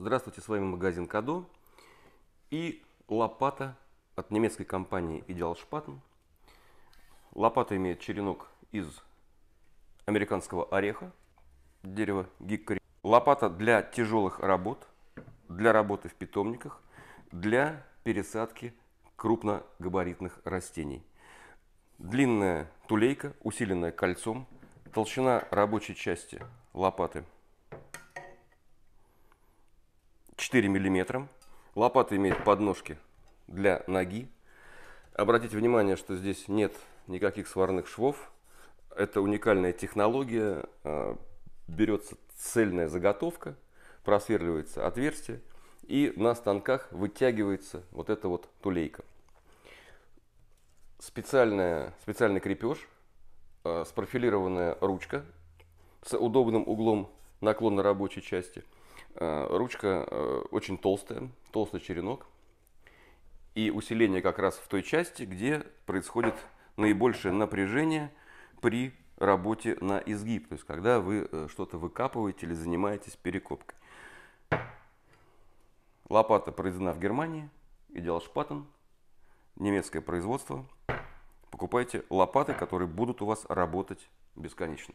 Здравствуйте, с вами магазин Кадо и лопата от немецкой компании Ideal Spaten. Лопата имеет черенок из американского ореха, дерева гиккори. Лопата для тяжелых работ, для работы в питомниках, для пересадки крупногабаритных растений. Длинная тулейка, усиленная кольцом, толщина рабочей части лопаты – 4 мм. Лопата имеет подножки для ноги. Обратите внимание, что здесь нет никаких сварных швов. Это уникальная технология. А, берется цельная заготовка, просверливается отверстие, и на станках вытягивается вот эта вот тулейка. Специальная, специальный крепеж, а, спрофилированная ручка с удобным углом наклона рабочей части – Э, ручка э, очень толстая, толстый черенок. И усиление как раз в той части, где происходит наибольшее напряжение при работе на изгиб. То есть, когда вы э, что-то выкапываете или занимаетесь перекопкой. Лопата произведена в Германии, идеал шпатен, немецкое производство. Покупайте лопаты, которые будут у вас работать бесконечно.